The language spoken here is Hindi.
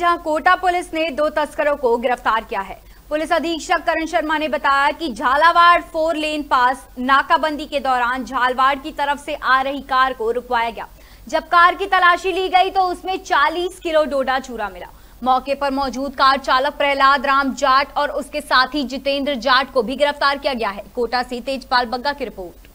जहां कोटा पुलिस ने दो तस्करों को गिरफ्तार किया है पुलिस अधीक्षक करण शर्मा ने बताया कि झालावाड़ फोर लेन पास नाकाबंदी के दौरान झालवाड़ की तरफ से आ रही कार को रुकवाया गया जब कार की तलाशी ली गई तो उसमें 40 किलो डोडा चूरा मिला मौके पर मौजूद कार चालक प्रहलाद राम जाट और उसके साथी जितेंद्र जाट को भी गिरफ्तार किया गया है कोटा से तेजपाल बग्गा की रिपोर्ट